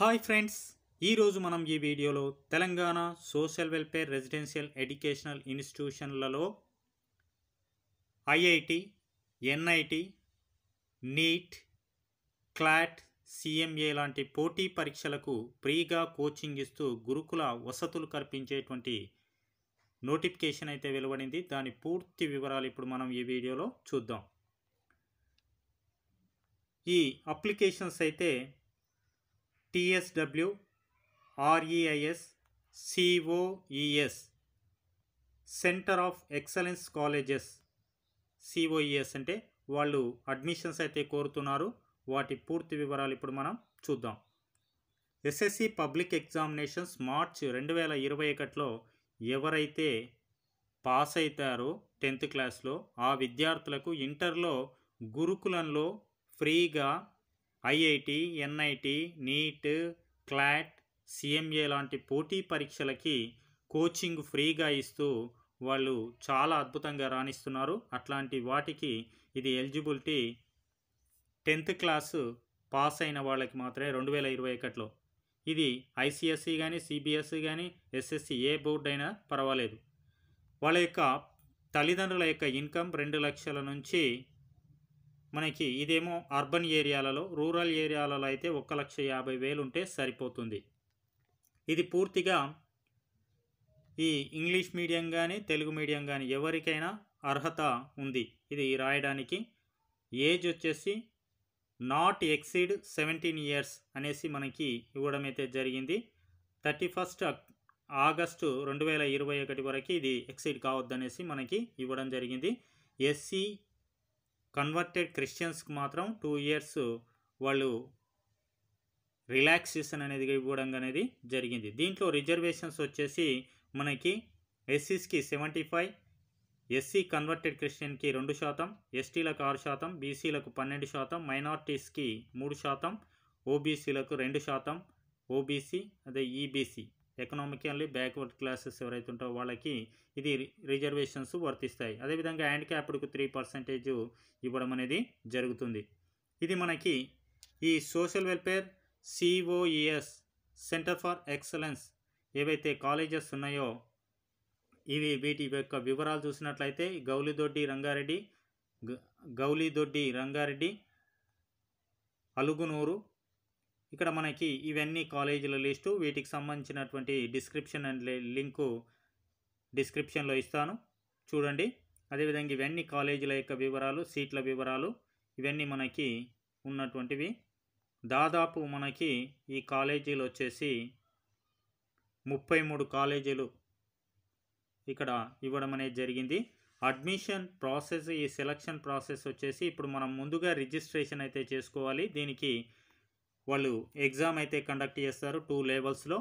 hi friends ఈరోజు మనం ఈ వీడియోలో Telangana social welfare residential educational ఇన్స్టిట్యూషన్లలో IIT NIT NEET CLAT CMA లాంటి పోటీ పరీక్షలకు ఫ్రీగా కోచింగ్ ఇస్తూ గురుకుల వసతులు కల్పించేటువంటి నోటిఫికేషన్ అయితే వెలువడింది దాని పూర్తి వివరాలు ఇప్పుడు మనం ఈ వీడియోలో చూద్దాం ఈ అప్లికేషన్స్ అయితే TSW REIS COEs centre of excellence colleges COEs అంటే వాళ్ళు అడ్మిషన్స్ అయితే కోరుతున్నారు వాటి పూర్తి వివరాలు ఇప్పుడు మనం చూద్దాం ఎస్ఎస్సి పబ్లిక్ ఎగ్జామినేషన్స్ మార్చ్ రెండు వేల ఇరవై ఒకటిలో ఎవరైతే పాస్ అవుతారో టెన్త్ క్లాస్లో ఆ విద్యార్థులకు ఇంటర్లో గురుకులంలో ఫ్రీగా IIT NIT NEET CLAT CMA లాంటి పోటీ పరీక్షలకి కోచింగ్ ఫ్రీగా ఇస్తూ వాళ్ళు చాలా అద్భుతంగా రాణిస్తున్నారు అట్లాంటి వాటికి ఇది ఎలిజిబిలిటీ టెన్త్ క్లాసు పాస్ అయిన వాళ్ళకి మాత్రమే రెండు వేల ఇరవై ఒకటిలో ఇది ఐసిఎస్సి కానీ సిబిఎస్సి కానీ ఎస్ఎస్సి ఏ బోర్డు అయినా పర్వాలేదు వాళ్ళ యొక్క తల్లిదండ్రుల యొక్క ఇన్కమ్ రెండు లక్షల నుంచి మనకి ఇదేమో అర్బన్ ఏరియాలలో రూరల్ ఏరియాలలో అయితే ఒక లక్ష యాభై వేలు ఉంటే సరిపోతుంది ఇది పూర్తిగా ఈ ఇంగ్లీష్ మీడియం కానీ తెలుగు మీడియం కానీ ఎవరికైనా అర్హత ఉంది ఇది రాయడానికి ఏజ్ వచ్చేసి నాట్ ఎక్సీడ్ సెవెంటీన్ ఇయర్స్ అనేసి మనకి ఇవ్వడం అయితే జరిగింది థర్టీ ఫస్ట్ ఆగస్టు రెండు వేల ఇరవై ఒకటి వరకు ఇది ఎక్సీడ్ కావద్దనేసి మనకి ఇవ్వడం జరిగింది ఎస్సీ కన్వర్టెడ్ క్రిస్టియన్స్కి మాత్రం టూ ఇయర్స్ వాళ్ళు రిలాక్సేషన్ అనేది ఇవ్వడం అనేది జరిగింది దీంట్లో రిజర్వేషన్స్ వచ్చేసి మనకి ఎస్సీస్కి సెవెంటీ ఫైవ్ ఎస్సీ కన్వర్టెడ్ క్రిస్టియన్కి రెండు శాతం ఎస్టీలకు ఆరు శాతం బీసీలకు పన్నెండు శాతం మైనార్టీస్కి మూడు శాతం ఓబీసీలకు రెండు శాతం ఓబీసీ అదే ఈబీసీ ఎకనామికల్లీ బ్యాక్వర్డ్ క్లాసెస్ ఎవరైతే ఉంటారో వాళ్ళకి ఇది రిజర్వేషన్స్ వర్తిస్తాయి అదేవిధంగా హ్యాండిక్యాప్డ్కు త్రీ పర్సెంటేజ్ ఇవ్వడం అనేది జరుగుతుంది ఇది మనకి ఈ social welfare COEs centre for excellence ఏవైతే కాలేజెస్ ఉన్నాయో ఇవి వీటి యొక్క వివరాలు చూసినట్లయితే గౌలిదొడ్డి రంగారెడ్డి గౌలిదొడ్డి రంగారెడ్డి అలుగునూరు ఇక్కడ మనకి ఇవన్నీ కాలేజీల లిస్టు వీటికి సంబంధించినటువంటి డిస్క్రిప్షన్ అండ్ లింకు డిస్క్రిప్షన్లో ఇస్తాను చూడండి అదేవిధంగా ఇవన్నీ కాలేజీల యొక్క వివరాలు సీట్ల వివరాలు ఇవన్నీ మనకి ఉన్నటువంటివి దాదాపు మనకి ఈ కాలేజీలు వచ్చేసి ముప్పై మూడు కాలేజీలు ఇక్కడ ఇవ్వడం అనేది జరిగింది అడ్మిషన్ ప్రాసెస్ ఈ సెలక్షన్ ప్రాసెస్ వచ్చేసి ఇప్పుడు మనం ముందుగా రిజిస్ట్రేషన్ అయితే చేసుకోవాలి దీనికి వాళ్ళు ఎగ్జామ్ అయితే కండక్ట్ చేస్తారు టూ లెవెల్స్లో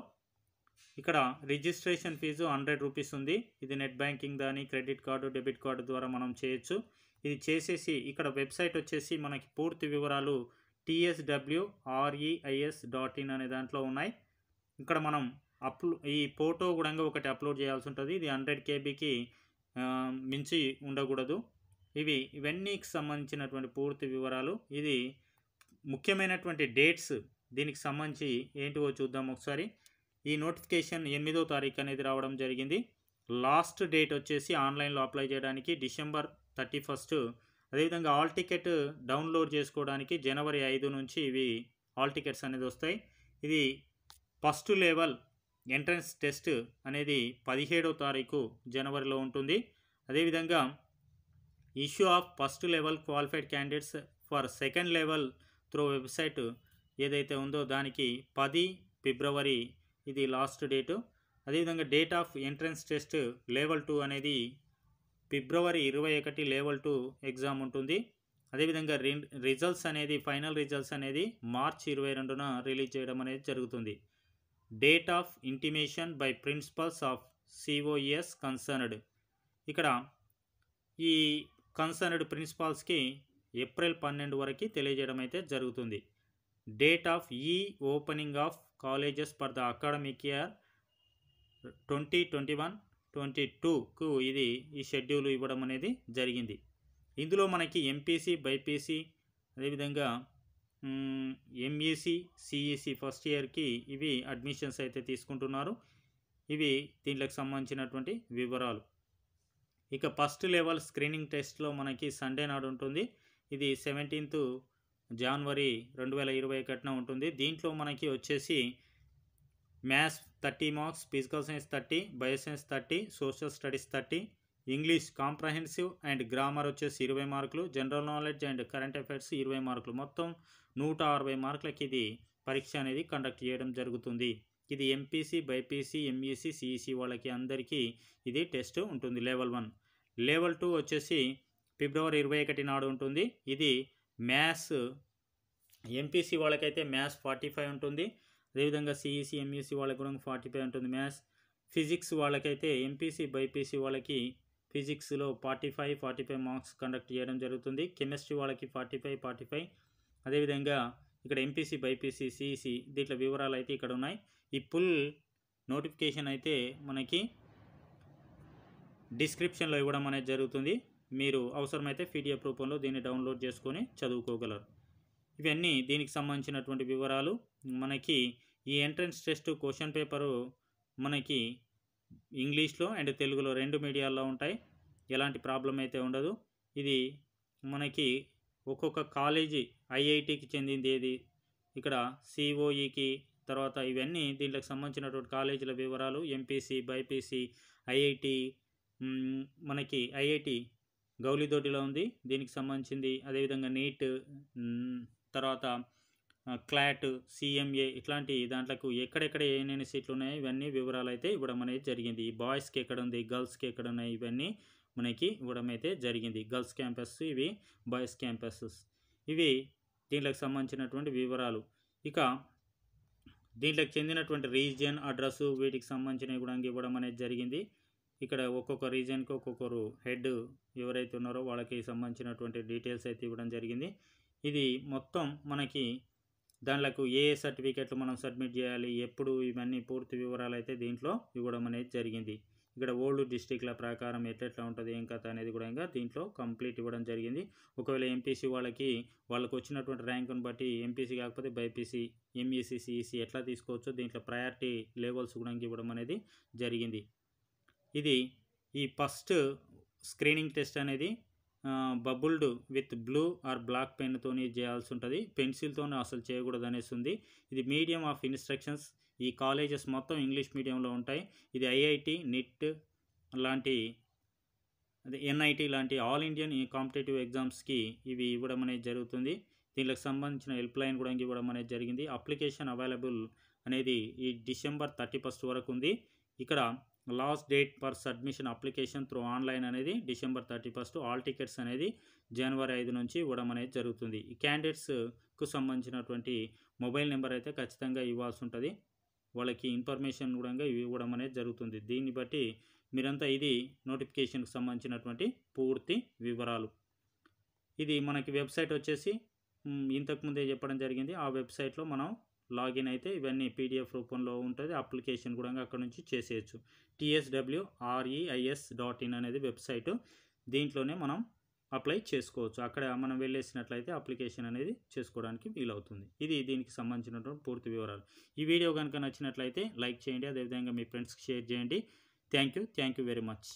ఇక్కడ రిజిస్ట్రేషన్ ఫీజు హండ్రెడ్ రూపీస్ ఉంది ఇది నెట్ బ్యాంకింగ్ కానీ క్రెడిట్ కార్డు డెబిట్ కార్డు ద్వారా మనం చేయొచ్చు ఇది చేసేసి ఇక్కడ వెబ్సైట్ వచ్చేసి మనకి పూర్తి వివరాలు టీఎస్డబ్ల్యూఆర్ఈఐఎస్ డాట్ ఇన్ అనే దాంట్లో ఉన్నాయి ఇక్కడ మనం అప్లో ఈ ఫోటో కూడా ఒకటి అప్లోడ్ చేయాల్సి ఉంటుంది ఇది హండ్రెడ్ కేబీకి మించి ఉండకూడదు ఇవి ఇవన్నీకి సంబంధించినటువంటి పూర్తి వివరాలు ఇది ముఖ్యమైనటువంటి డేట్స్ దీనికి సంబంధించి ఏంటివో చూద్దాం ఒకసారి ఈ నోటిఫికేషన్ ఎనిమిదో తారీఖు అనేది రావడం జరిగింది లాస్ట్ డేట్ వచ్చేసి ఆన్లైన్లో అప్లై చేయడానికి డిసెంబర్ థర్టీ ఫస్ట్ అదేవిధంగా ఆల్ టికెట్ డౌన్లోడ్ చేసుకోవడానికి జనవరి ఐదు నుంచి ఇవి ఆల్ టికెట్స్ అనేది వస్తాయి ఇది ఫస్ట్ లెవెల్ ఎంట్రన్స్ టెస్ట్ అనేది పదిహేడో తారీఖు జనవరిలో ఉంటుంది అదేవిధంగా issue of first level qualified candidates for second level through website ఏదైతే ఉందో దానికి పది ఫిబ్రవరి ఇది లాస్ట్ డేటు అదేవిధంగా date of entrance test level two అనేది ఫిబ్రవరి ఇరవై ఒకటి లెవెల్ టూ ఎగ్జామ్ ఉంటుంది అదేవిధంగా రిజల్ట్స్ అనేది ఫైనల్ రిజల్ట్స్ అనేది మార్చ్ ఇరవై రెండున రిలీజ్ చేయడం అనేది జరుగుతుంది date of intimation by principals of COEs concerned ఇక్కడ ఈ కన్సర్న్డ్ ప్రిన్సిపాల్స్కి ఏప్రిల్ పన్నెండు వరకు తెలియజేయడం అయితే జరుగుతుంది డేట్ ఆఫ్ ఈ opening of colleges for the academic year twenty twenty one twenty టూకు ఇది ఈ షెడ్యూల్ ఇవ్వడం అనేది జరిగింది ఇందులో మనకి ఎంపీసీ బైపీసీ అదేవిధంగా ఎంఈసీ సిఈసి ఫస్ట్ ఇయర్కి ఇవి అడ్మిషన్స్ అయితే తీసుకుంటున్నారు ఇవి దీంట్లోకి సంబంధించినటువంటి వివరాలు ఇక ఫస్ట్ లెవెల్ స్క్రీనింగ్ టెస్ట్లో మనకి సండే నాడు ఉంటుంది ఇది సెవెంటీన్త్ జనవరి రెండు వేల ఇరవై ఒకటిన ఉంటుంది దీంట్లో మనకి వచ్చేసి maths thirty marks physical science thirty bio science thirty social studies thirty English comprehensive and grammar వచ్చేసి ఇరవై మార్కులు general knowledge and current affairs ఇరవై మార్కులు మొత్తం నూట అరవై మార్కులకి ఇది పరీక్ష అనేది కండక్ట్ చేయడం జరుగుతుంది ఇది ఎంపీసీ బైపీసీ ఎంఈసీ సిఈసీ వాళ్ళకి అందరికీ ఇది టెస్ట్ ఉంటుంది లెవెల్ వన్ లెవెల్ టూ వచ్చేసి ఫిబ్రవరి ఇరవై ఒకటి నాడు ఉంటుంది ఇది మ్యాథ్స్ ఎంపీసీ వాళ్ళకైతే మ్యాథ్స్ ఫార్టీ ఫైవ్ ఉంటుంది అదేవిధంగా సిఈసీ ఎంఈసీ e వాళ్ళకి కూడా ఫార్టీ ఫైవ్ ఉంటుంది మ్యాథ్స్ ఫిజిక్స్ వాళ్ళకైతే ఎంపీసీ బైపీసీ వాళ్ళకి ఫిజిక్స్లో forty five forty five marks conduct చేయడం జరుగుతుంది కెమిస్ట్రీ వాళ్ళకి ఫార్టీ ఫైవ్ ఫార్టీ ఫైవ్ అదేవిధంగా ఇక్కడ ఎంపీసీ బైపీసీ సిఈసీ దీంట్లో వివరాలు అయితే ఇక్కడ ఉన్నాయి ఈ ఫుల్ నోటిఫికేషన్ అయితే మనకి డిస్క్రిప్షన్లో ఇవ్వడం అనేది జరుగుతుంది మీరు అవసరమైతే పీడిఎఫ్ రూపంలో దీన్ని డౌన్లోడ్ చేసుకొని చదువుకోగలరు ఇవన్నీ దీనికి సంబంధించినటువంటి వివరాలు మనకి ఈ ఎంట్రన్స్ టెస్ట్ క్వశ్చన్ పేపరు మనకి ఇంగ్లీష్లో అండ్ తెలుగులో రెండు మీడియాల్లో ఉంటాయి ఎలాంటి ప్రాబ్లం అయితే ఉండదు ఇది మనకి ఒక్కొక్క కాలేజీ ఐఐటికి చెందింది ఏది ఇక్కడ సిఓఈకి తర్వాత ఇవన్నీ దీంట్లోకి సంబంధించినటువంటి కాలేజీల వివరాలు ఎంపీసీ బైపీసీ ఐఐటి మనకి ఐఐటి గౌలిదోటిలో ఉంది దీనికి సంబంధించింది అదేవిధంగా నీట్ తర్వాత క్లాట్ సిఎంఏ ఇట్లాంటి దాంట్లో ఎక్కడెక్కడ ఏమేమి సీట్లు ఉన్నాయి ఇవన్నీ వివరాలు అయితే ఇవ్వడం అనేది జరిగింది బాయ్స్కి ఎక్కడ ఉంది గర్ల్స్కి ఎక్కడ ఉన్నాయి ఇవన్నీ మనకి ఇవ్వడం అయితే జరిగింది గర్ల్స్ క్యాంపస్ ఇవి బాయ్స్ క్యాంపసెస్ ఇవి దీంట్లోకి సంబంధించినటువంటి వివరాలు ఇక దీంట్లోకి చెందినటువంటి రీజియన్ అడ్రస్సు వీటికి సంబంధించినవి కూడా ఇవ్వడం అనేది జరిగింది ఇక్కడ ఒక్కొక్క రీజన్కి ఒక్కొక్కరు హెడ్ ఎవరైతే ఉన్నారో వాళ్ళకి సంబంధించినటువంటి డీటెయిల్స్ అయితే ఇవ్వడం జరిగింది ఇది మొత్తం మనకి దాంట్లకు ఏ ఏ సర్టిఫికెట్లు మనం సబ్మిట్ చేయాలి ఎప్పుడు ఇవన్నీ పూర్తి వివరాలు అయితే దీంట్లో ఇవ్వడం అనేది జరిగింది ఇక్కడ ఓల్డ్ డిస్టిక్ల ప్రకారం ఎట్లెట్లా ఉంటుంది ఏం కథ అనేది కూడా ఇంకా దీంట్లో కంప్లీట్ ఇవ్వడం జరిగింది ఒకవేళ ఎంపీసీ వాళ్ళకి వాళ్ళకు వచ్చినటువంటి ర్యాంకును బట్టి ఎంపీసీ కాకపోతే బైపీసీ ఎంఈసీసీఈసీ ఎట్లా తీసుకోవచ్చో దీంట్లో ప్రయారిటీ లెవెల్స్ కూడా ఇవ్వడం అనేది జరిగింది ఇది ఈ ఫస్ట్ స్క్రీనింగ్ టెస్ట్ అనేది bubbled with blue or black పెన్తో చేయాల్సి ఉంటుంది పెన్సిల్తో అసలు చేయకూడదు అనేసి ఉంది ఇది మీడియం ఆఫ్ ఇన్స్ట్రక్షన్స్ ఈ కాలేజెస్ మొత్తం ఇంగ్లీష్ మీడియంలో ఉంటాయి ఇది ఐఐటి నిట్ లాంటి అదే ఎన్ఐటి లాంటి ఆల్ ఇండియన్ కాంపిటేటివ్ ఎగ్జామ్స్కి ఇవి ఇవ్వడం అనేది జరుగుతుంది దీనికి సంబంధించిన హెల్ప్ లైన్ కూడా ఇవ్వడం అనేది జరిగింది అప్లికేషన్ అవైలబుల్ అనేది ఈ డిసెంబర్ థర్టీ ఫస్ట్ వరకు ఉంది ఇక్కడ last date for submission application through online అనేది December thirty first hall tickets అనేది జనవరి ఐదు నుంచి ఇవ్వడం అనేది జరుగుతుంది ఈ క్యాండిడేట్స్కు సంబంధించినటువంటి మొబైల్ నెంబర్ అయితే ఖచ్చితంగా ఇవ్వాల్సి ఉంటుంది వాళ్ళకి ఇన్ఫర్మేషన్ కూడా ఇవ్వడం అనేది జరుగుతుంది దీన్ని బట్టి మీరంతా ఇది నోటిఫికేషన్కి సంబంధించినటువంటి పూర్తి వివరాలు ఇది మనకి వెబ్సైట్ వచ్చేసి ఇంతకుముందే చెప్పడం జరిగింది ఆ వెబ్సైట్లో మనం లాగిన్ అయితే ఇవన్నీ పీడిఎఫ్ రూపంలో ఉంటుంది అప్లికేషన్ కూడా అక్కడ నుంచి చేసేయచ్చు టీఎస్డబ్ల్యూఆర్ఈఐఎస్ డాట్ ఇన్ అనేది వెబ్సైటు దీంట్లోనే మనం అప్లై చేసుకోవచ్చు అక్కడ మనం వెళ్ళేసినట్లయితే అప్లికేషన్ అనేది చేసుకోవడానికి వీలవుతుంది ఇది దీనికి సంబంధించినటువంటి పూర్తి వివరాలు ఈ వీడియో కనుక నచ్చినట్లయితే లైక్ చేయండి అదేవిధంగా మీ ఫ్రెండ్స్కి షేర్ చేయండి thank you thank you very much